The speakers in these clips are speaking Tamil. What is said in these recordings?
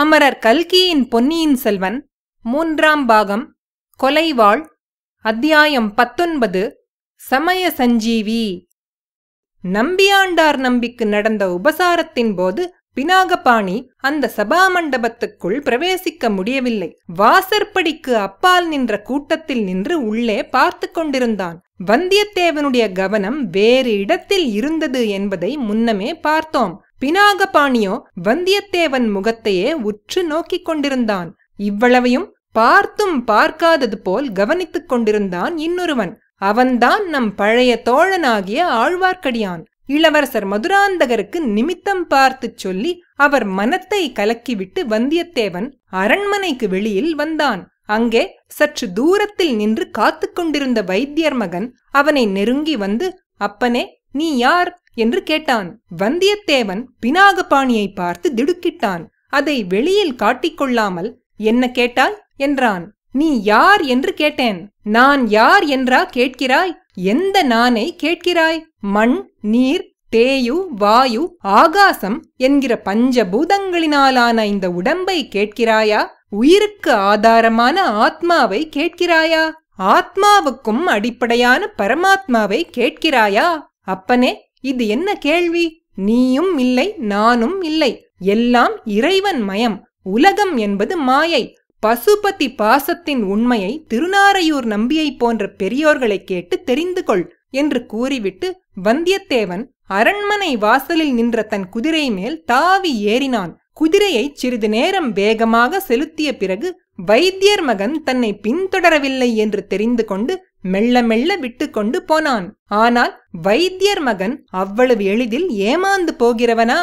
அமரர் கல்கியின் பொன்னியின் செல்வன் மூன்றாம் பாகம் கொலைவாள் அத்தியாயம் பத்தொன்பது சமய சஞ்சீவி நம்பியாண்டார் நம்பிக்கு நடந்த உபசாரத்தின் போது பினாகபாணி அந்த சபா மண்டபத்துக்குள் பிரவேசிக்க முடியவில்லை வாசற்படிக்கு அப்பால் நின்ற கூட்டத்தில் நின்று உள்ளே பார்த்து கொண்டிருந்தான் வந்தியத்தேவனுடைய கவனம் வேறு இடத்தில் இருந்தது என்பதை முன்னமே பார்த்தோம் பினாகபாணியோ வந்தியத்தேவன் முகத்தையே உற்று நோக்கிக் கொண்டிருந்தான் இவ்வளவையும் பார்த்தும் பார்க்காதது போல் கவனித்துக் கொண்டிருந்தான் இன்னொருவன் அவன்தான் நம் பழைய தோழனாகிய ஆழ்வார்க்கடியான் இளவரசர் மதுராந்தகருக்கு நிமித்தம் பார்த்து சொல்லி அவர் மனத்தை கலக்கிவிட்டு வந்தியத்தேவன் அரண்மனைக்கு வெளியில் வந்தான் அங்கே சற்று தூரத்தில் நின்று காத்துக் கொண்டிருந்த வைத்தியர் மகன் அவனை நெருங்கி வந்து அப்பனே நீ யார் என்று கேட்டான் வந்தியத்தேவன் பினாகபாணியை பார்த்து திடுக்கிட்டான் அதை வெளியில் காட்டிக்கொள்ளாமல் என்ன கேட்டாய் என்றான் நீ யார் என்று கேட்டேன் நான் யார் என்றா கேட்கிறாய் எந்த நானை கேட்கிறாய் மண் நீர் தேயு வாயு ஆகாசம் என்கிற பஞ்சபூதங்களினாலான இந்த உடம்பை கேட்கிறாயா உயிருக்கு ஆதாரமான ஆத்மாவை கேட்கிறாயா ஆத்மாவுக்கும் அடிப்படையான பரமாத்மாவை கேட்கிறாயா அப்பனே இது என்ன கேள்வி நீயும் இல்லை நானும் இல்லை எல்லாம் இறைவன் மயம் உலகம் என்பது மாயை பசுபதி பாசத்தின் உண்மையை திருநாரையூர் நம்பியை போன்ற பெரியோர்களை கேட்டு தெரிந்து கொள் என்று கூறிவிட்டு வந்தியத்தேவன் அரண்மனை வாசலில் நின்ற தன் குதிரை மேல் தாவி ஏறினான் குதிரையை சிறிது நேரம் வேகமாக செலுத்திய பிறகு வைத்தியர் மகன் தன்னை பின்தொடரவில்லை என்று தெரிந்து கொண்டு மெல்ல மெல்ல விட்டு கொண்டு போனான் ஆனால் வைத்தியர் மகன் அவ்வளவு எளிதில் ஏமாந்து போகிறவனா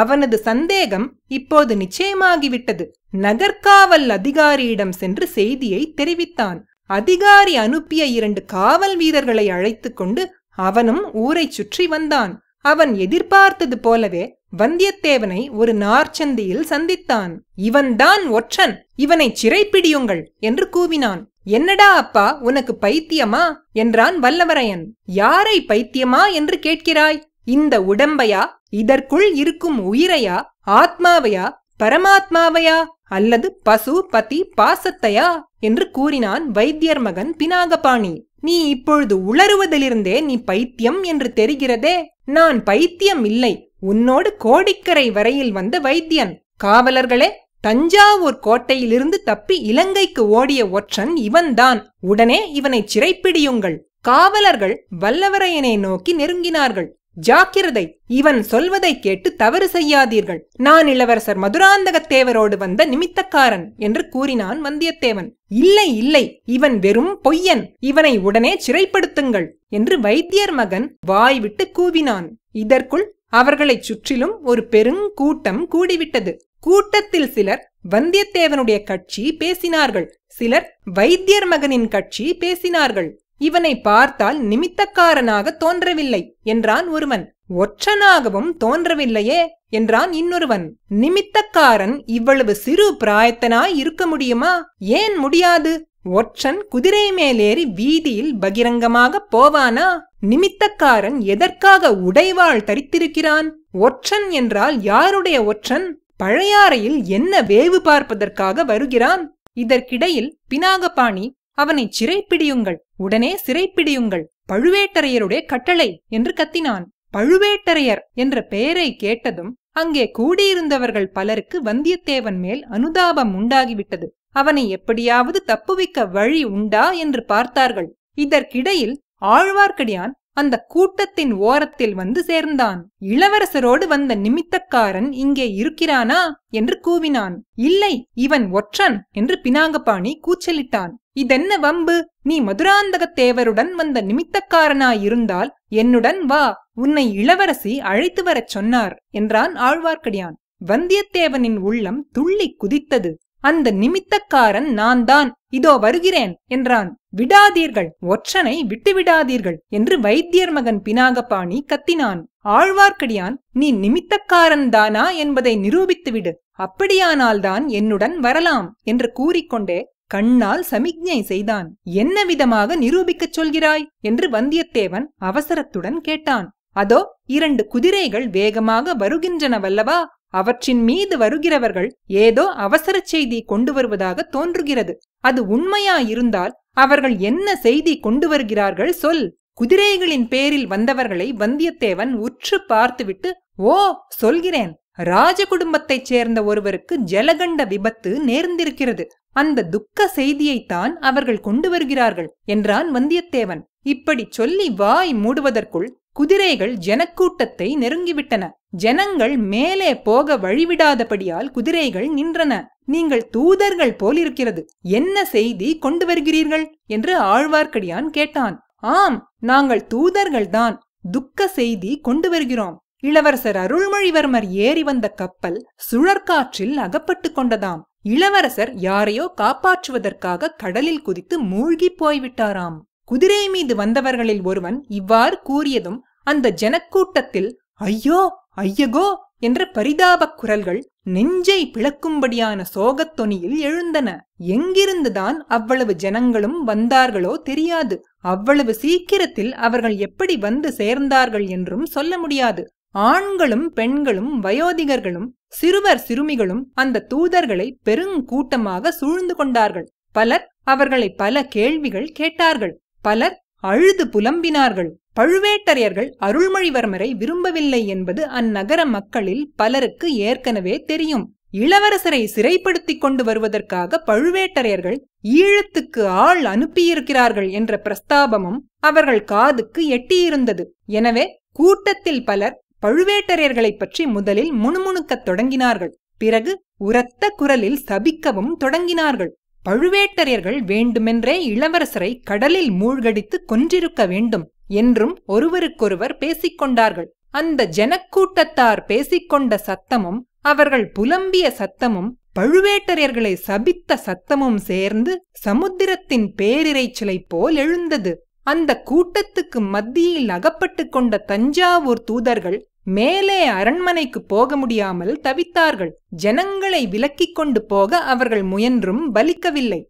அவனது சந்தேகம் இப்போது நிச்சயமாகிவிட்டது நகர்காவல் அதிகாரியிடம் சென்று செய்தியை தெரிவித்தான் அதிகாரி அனுப்பிய இரண்டு காவல் வீரர்களை அழைத்துக் கொண்டு அவனும் ஊரைச் சுற்றி வந்தான் அவன் எதிர்பார்த்தது போலவே வந்தியத்தேவனை ஒரு நார்ச்சந்தியில் சந்தித்தான் இவன்தான் ஒற்றன் இவனை சிறைப்பிடியுங்கள் என்று கூவினான் என்னடா அப்பா உனக்கு பைத்தியமா என்றான் வல்லவரையன் யாரை பைத்தியமா என்று கேட்கிறாய் இந்த உடம்பையா இதற்குள் இருக்கும் உயிரையா ஆத்மாவையா பரமாத்மாவையா அல்லது பசு பதி பாசத்தையா என்று கூறினான் வைத்தியர் மகன் பினாகபாணி நீ இப்பொழுது உளறுவதிலிருந்தே நீ பைத்தியம் என்று தெரிகிறதே நான் பைத்தியம் இல்லை உன்னோடு கோடிக்கரை வரையில் வந்த வைத்தியன் காவலர்களே தஞ்சாவூர் கோட்டையிலிருந்து தப்பி இலங்கைக்கு ஓடிய ஒற்றன் இவன்தான் உடனே இவனை சிறைப்பிடியுங்கள் காவலர்கள் வல்லவரையனை நோக்கி நெருங்கினார்கள் ஜாக்கிரதை இவன் சொல்வதை கேட்டு தவறு செய்யாதீர்கள் நான் இளவரசர் மதுராந்தகத்தேவரோடு வந்த நிமித்தக்காரன் என்று கூறினான் வந்தியத்தேவன் இல்லை இல்லை இவன் வெறும் பொய்யன் இவனை உடனே சிறைப்படுத்துங்கள் என்று வைத்தியர் மகன் வாய்விட்டு கூவினான் இதற்குள் அவர்களைச் சுற்றிலும் ஒரு பெருங்கூட்டம் கூடிவிட்டது கூட்டத்தில் சிலர் வந்தியத்தேவனுடைய கட்சி பேசினார்கள் சிலர் வைத்தியர் மகனின் கட்சி பேசினார்கள் இவனை பார்த்தால் நிமித்தக்காரனாக தோன்றவில்லை என்றான் ஒருவன் ஒற்றனாகவும் தோன்றவில்லையே என்றான் இன்னொருவன் நிமித்தக்காரன் இவ்வளவு சிறு பிராயத்தனாய் இருக்க முடியுமா ஏன் முடியாது ஒற்றன் குதிரை மேலேறி வீதியில் பகிரங்கமாக போவானா நிமித்தக்காரன் எதற்காக உடைவாள் தரித்திருக்கிறான் ஒற்றன் என்றால் யாருடைய ஒற்றன் பழையாறையில் என்ன வேவு பார்ப்பதற்காக வருகிறான் இதற்கிடையில் பினாகபாணி அவனை சிறைப்பிடியுங்கள் உடனே சிறைப்பிடியுங்கள் பழுவேட்டரையருடைய கட்டளை என்று கத்தினான் பழுவேட்டரையர் என்ற பெயரை கேட்டதும் அங்கே கூடியிருந்தவர்கள் பலருக்கு வந்தியத்தேவன் மேல் அனுதாபம் உண்டாகிவிட்டது அவனை எப்படியாவது தப்புவிக்க வழி உண்டா என்று பார்த்தார்கள் இதற்கிடையில் ஆழ்வார்க்கடியான் அந்த கூட்டத்தின் ஓரத்தில் வந்து சேர்ந்தான் இளவரசரோடு வந்த நிமித்தக்காரன் இங்கே இருக்கிறானா என்று கூவினான் இல்லை இவன் ஒற்றன் என்று பினாங்கபாணி கூச்சலிட்டான் இதென்ன வம்பு நீ மதுராந்தகத்தேவருடன் வந்த நிமித்தக்காரனாயிருந்தால் என்னுடன் வா உன்னை இளவரசி அழைத்து வரச் சொன்னார் என்றான் ஆழ்வார்க்கடியான் வந்தியத்தேவனின் உள்ளம் துள்ளி குதித்தது அந்த நிமித்தக்காரன் நான் தான் இதோ வருகிறேன் என்றான் விடாதீர்கள் ஒற்றனை விட்டுவிடாதீர்கள் என்று வைத்தியர் மகன் பினாகபாணி கத்தினான் ஆழ்வார்க்கடியான் நீ நிமித்தக்காரன் தானா என்பதை நிரூபித்துவிடு அப்படியானால்தான் என்னுடன் வரலாம் என்று கூறிக்கொண்டே கண்ணால் சமிக்ஞை செய்தான் என்ன விதமாக நிரூபிக்கச் சொல்கிறாய் என்று வந்தியத்தேவன் அவசரத்துடன் கேட்டான் அதோ இரண்டு குதிரைகள் வேகமாக வருகின்றனவல்லவா அவற்றின் மீது வருகிறவர்கள் ஏதோ அவசர செய்தி கொண்டு வருவதாக தோன்றுகிறது அது உண்மையா இருந்தால் அவர்கள் என்ன செய்தி கொண்டு வருகிறார்கள் சொல் குதிரைகளின் பேரில் வந்தவர்களை வந்தியத்தேவன் உற்று பார்த்துவிட்டு ஓ சொல்கிறேன் ராஜ குடும்பத்தைச் சேர்ந்த ஒருவருக்கு ஜலகண்ட விபத்து நேர்ந்திருக்கிறது அந்த துக்க செய்தியைத்தான் அவர்கள் கொண்டு வருகிறார்கள் என்றான் வந்தியத்தேவன் இப்படி சொல்லி வாய் மூடுவதற்குள் குதிரைகள் ஜனக்கூட்டத்தை நெருங்கிவிட்டன ஜனங்கள் மேலே போக வழிவிடாதபடியால் குதிரைகள் நின்றன நீங்கள் தூதர்கள் போலிருக்கிறது என்ன செய்தி கொண்டு வருகிறீர்கள் என்று ஆழ்வார்க்கடியான் கேட்டான் ஆம் நாங்கள் தூதர்கள்தான் துக்க செய்தி கொண்டு வருகிறோம் இளவரசர் அருள்மொழிவர்மர் ஏறி வந்த கப்பல் சுழற்காற்றில் அகப்பட்டு கொண்டதாம் இளவரசர் யாரையோ காப்பாற்றுவதற்காக கடலில் குதித்து மூழ்கி போய்விட்டாராம் குதிரை மீது வந்தவர்களில் ஒருவன் இவ்வாறு கூறியதும் அந்த ஜனக்கூட்டத்தில் ஐயோ ஐயகோ என்ற பரிதாபக் குரல்கள் நெஞ்சை பிளக்கும்படியான சோகத் தொனியில் எழுந்தன எங்கிருந்துதான் அவ்வளவு ஜனங்களும் வந்தார்களோ தெரியாது அவ்வளவு சீக்கிரத்தில் அவர்கள் எப்படி வந்து சேர்ந்தார்கள் என்றும் சொல்ல முடியாது ஆண்களும் பெண்களும் வயோதிகர்களும் சிறுவர் சிறுமிகளும் அந்த தூதர்களை பெருங்கூட்டமாக சூழ்ந்து கொண்டார்கள் பலர் அவர்களை பல கேள்விகள் கேட்டார்கள் பலர் அழுது புலம்பினார்கள் பழுவேட்டரையர்கள் அருள்மொழிவர்மரை விரும்பவில்லை என்பது அந்நகர மக்களில் பலருக்கு ஏற்கனவே தெரியும் இளவரசரை சிறைப்படுத்தி கொண்டு வருவதற்காக பழுவேட்டரையர்கள் ஈழத்துக்கு ஆள் அனுப்பியிருக்கிறார்கள் என்ற பிரஸ்தாபமும் அவர்கள் காதுக்கு எட்டியிருந்தது எனவே கூட்டத்தில் பலர் பழுவேட்டரையர்களை பற்றி முதலில் முணுமுணுக்கத் தொடங்கினார்கள் பிறகு உரத்த குரலில் சபிக்கவும் தொடங்கினார்கள் பழுவேட்டரையர்கள் வேண்டுமென்றே இளவரசரை கடலில் மூழ்கடித்து கொன்றிருக்க வேண்டும் என்றும் ஒருவருக்கொருவர் பேசிக்கொண்டார்கள் அந்த ஜனக்கூட்டத்தார் பேசிக்கொண்ட சத்தமும் அவர்கள் புலம்பிய சத்தமும் பழுவேட்டரையர்களை சபித்த சத்தமும் சேர்ந்து சமுத்திரத்தின் பேரிரைச்சலை போல் எழுந்தது அந்த கூட்டத்துக்கு மத்தியில் அகப்பட்டு கொண்ட தஞ்சாவூர் தூதர்கள் மேலே அரண்மனைக்கு போக முடியாமல் தவித்தார்கள் ஜனங்களை விலக்கிக் கொண்டு போக அவர்கள் முயன்றும் பலிக்கவில்லை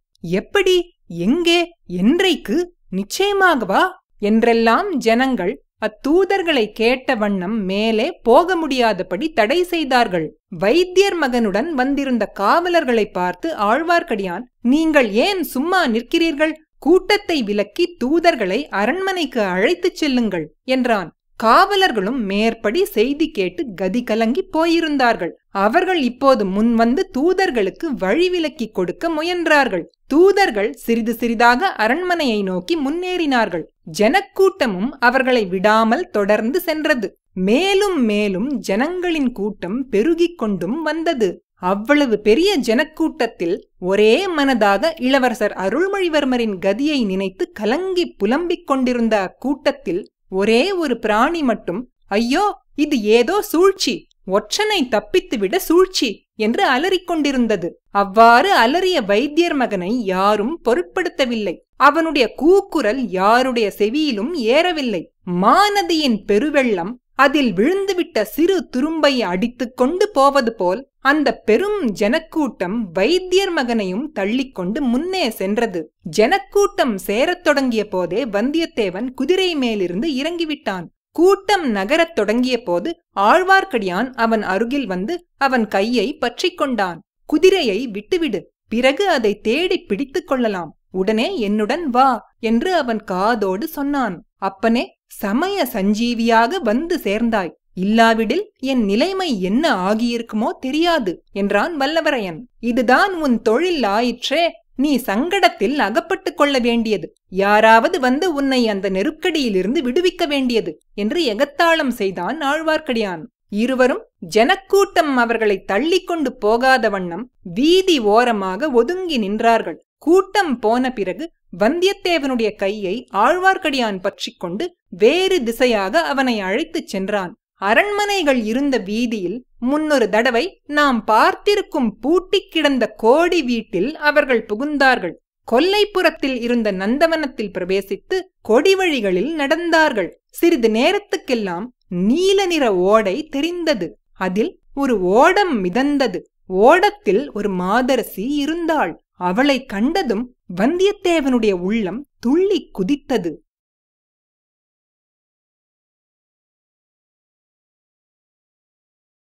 எப்படி எங்கே என்றைக்கு நிச்சயமாகவா என்றெல்லாம் ஜனங்கள் அத்தூதர்களை கேட்ட வண்ணம் மேலே போக முடியாதபடி தடை செய்தார்கள் வைத்தியர் மகனுடன் வந்திருந்த காவலர்களை பார்த்து ஆழ்வார்க்கடியான் நீங்கள் ஏன் சும்மா நிற்கிறீர்கள் கூட்டத்தை விலக்கி தூதர்களை அரண்மனைக்கு அழைத்துச் செல்லுங்கள் என்றான் காவலர்களும் மேற்படி செய்தி கேட்டு கதி கலங்கி போயிருந்தார்கள் அவர்கள் இப்போது முன்வந்து தூதர்களுக்கு வழிவிலக்கி கொடுக்க முயன்றார்கள் தூதர்கள் சிறிது சிறிதாக அரண்மனையை நோக்கி முன்னேறினார்கள் ஜனக்கூட்டமும் அவர்களை விடாமல் தொடர்ந்து சென்றது மேலும் மேலும் ஜனங்களின் கூட்டம் பெருகிக் கொண்டும் வந்தது அவ்வளவு பெரிய ஜனக்கூட்டத்தில் ஒரே மனதாக இளவரசர் அருள்மொழிவர்மரின் கதியை நினைத்து கலங்கி புலம்பிக் கொண்டிருந்த அக்கூட்டத்தில் ஒரே ஒரு பிராணி மட்டும் ஐயோ இது ஏதோ சூழ்ச்சி ஒற்றனை தப்பித்துவிட சூழ்ச்சி என்று அலறிக்கொண்டிருந்தது அவ்வாறு அலறிய வைத்தியர் மகனை யாரும் பொருட்படுத்தவில்லை அவனுடைய கூக்குரல் யாருடைய செவியிலும் ஏறவில்லை மாநதியின் பெருவெள்ளம் அதில் விழுந்துவிட்ட சிறு துரும்பை அடித்துக் கொண்டு போவது போல் அந்த பெரும் ஜனக்கூட்டம் வைத்தியர் மகனையும் தள்ளிக்கொண்டு முன்னே சென்றது ஜனக்கூட்டம் சேரத் தொடங்கிய போதே வந்தியத்தேவன் குதிரை மேலிருந்து இறங்கிவிட்டான் கூட்டம் நகரத் தொடங்கிய போது ஆழ்வார்க்கடியான் அவன் அருகில் வந்து அவன் கையை பற்றி கொண்டான் குதிரையை விட்டுவிடு பிறகு அதை தேடி பிடித்துக் கொள்ளலாம் உடனே என்னுடன் வா என்று அவன் காதோடு சொன்னான் அப்பனே சமய சஞ்சீவியாக வந்து சேர்ந்தாய் இல்லாவிடில் என் நிலைமை என்ன ஆகியிருக்குமோ தெரியாது என்றான் வல்லவரையன் இதுதான் உன் தொழில் ஆயிற்றே நீ சங்கடத்தில் அகப்பட்டுக் கொள்ள வேண்டியது யாராவது வந்து உன்னை அந்த நெருக்கடியிலிருந்து விடுவிக்க வேண்டியது என்று எகத்தாளம் செய்தான் ஆழ்வார்க்கடியான் இருவரும் ஜனக்கூட்டம் அவர்களை கொண்டு போகாத வண்ணம் வீதி ஓரமாக ஒதுங்கி நின்றார்கள் கூட்டம் போன பிறகு வந்தியத்தேவனுடைய கையை ஆழ்வார்க்கடியான் பற்றி கொண்டு வேறு திசையாக அவனை அழைத்துச் சென்றான் அரண்மனைகள் இருந்த வீதியில் முன்னொரு தடவை நாம் பார்த்திருக்கும் பூட்டிக் கிடந்த கோடி வீட்டில் அவர்கள் புகுந்தார்கள் கொல்லைப்புறத்தில் இருந்த நந்தவனத்தில் பிரவேசித்து கொடி வழிகளில் நடந்தார்கள் சிறிது நேரத்துக்கெல்லாம் நீல நிற ஓடை தெரிந்தது அதில் ஒரு ஓடம் மிதந்தது ஓடத்தில் ஒரு மாதரசி இருந்தாள் அவளை கண்டதும் வந்தியத்தேவனுடைய உள்ளம் துள்ளி குதித்தது